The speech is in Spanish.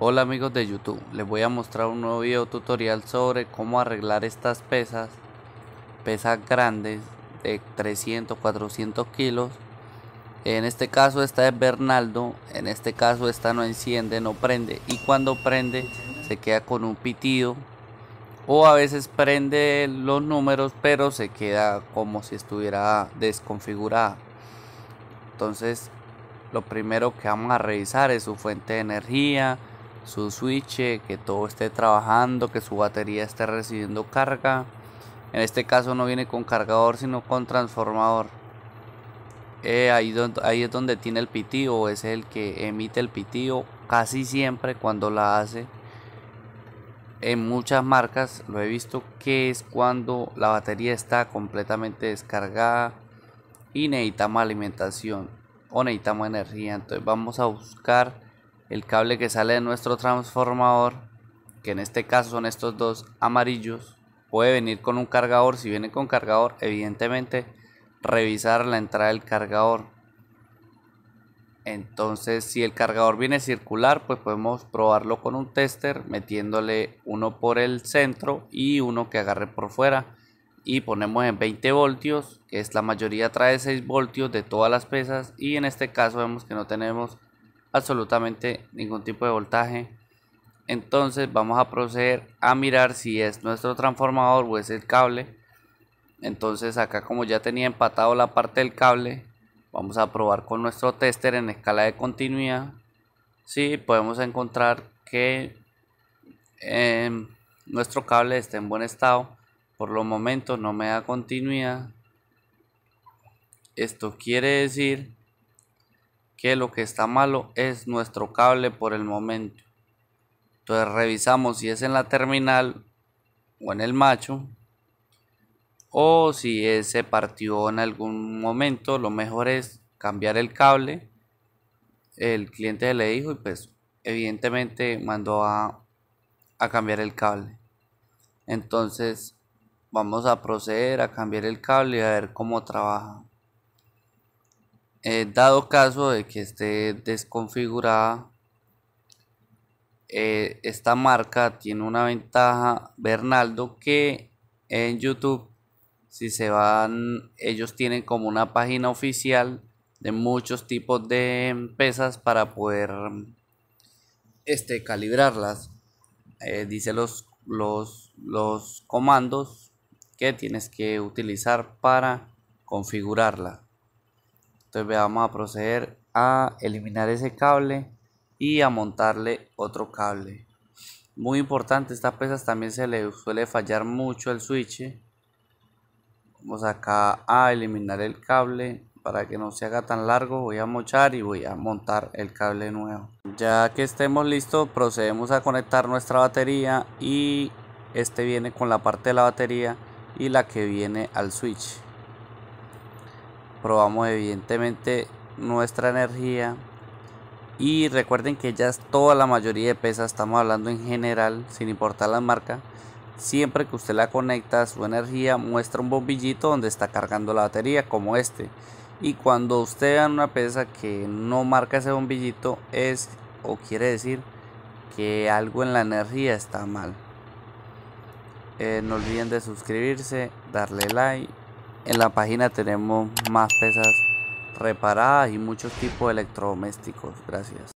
Hola amigos de YouTube, les voy a mostrar un nuevo video tutorial sobre cómo arreglar estas pesas, pesas grandes de 300, 400 kilos. En este caso esta es Bernaldo, en este caso esta no enciende, no prende y cuando prende se queda con un pitido o a veces prende los números pero se queda como si estuviera desconfigurada. Entonces lo primero que vamos a revisar es su fuente de energía, su switch, que todo esté trabajando, que su batería esté recibiendo carga. En este caso no viene con cargador sino con transformador. Eh, ahí, ahí, es donde tiene el pitido, es el que emite el pitido casi siempre cuando la hace. En muchas marcas lo he visto que es cuando la batería está completamente descargada y necesitamos alimentación o necesitamos energía. Entonces vamos a buscar el cable que sale de nuestro transformador, que en este caso son estos dos amarillos, puede venir con un cargador, si viene con cargador, evidentemente revisar la entrada del cargador. Entonces, si el cargador viene circular, pues podemos probarlo con un tester metiéndole uno por el centro y uno que agarre por fuera y ponemos en 20 voltios, que es la mayoría trae 6 voltios de todas las pesas y en este caso vemos que no tenemos absolutamente ningún tipo de voltaje entonces vamos a proceder a mirar si es nuestro transformador o es el cable entonces acá como ya tenía empatado la parte del cable vamos a probar con nuestro tester en escala de continuidad si podemos encontrar que em, nuestro cable está en buen estado por lo momento no me da continuidad esto quiere decir que lo que está malo es nuestro cable por el momento. Entonces revisamos si es en la terminal o en el macho o si se partió en algún momento lo mejor es cambiar el cable el cliente le dijo y pues evidentemente mandó a, a cambiar el cable entonces vamos a proceder a cambiar el cable y a ver cómo trabaja eh, dado caso de que esté desconfigurada, eh, esta marca tiene una ventaja, Bernaldo, que en YouTube, si se van, ellos tienen como una página oficial de muchos tipos de empresas para poder este, calibrarlas. Eh, dice los, los, los comandos que tienes que utilizar para configurarla entonces vamos a proceder a eliminar ese cable y a montarle otro cable muy importante estas pesas también se le suele fallar mucho el switch vamos acá a eliminar el cable para que no se haga tan largo voy a mochar y voy a montar el cable nuevo ya que estemos listos procedemos a conectar nuestra batería y este viene con la parte de la batería y la que viene al switch probamos evidentemente nuestra energía y recuerden que ya toda la mayoría de pesas estamos hablando en general sin importar la marca siempre que usted la conecta a su energía muestra un bombillito donde está cargando la batería como este y cuando usted vea una pesa que no marca ese bombillito es o quiere decir que algo en la energía está mal eh, no olviden de suscribirse darle like en la página tenemos más pesas reparadas y muchos tipos de electrodomésticos. Gracias.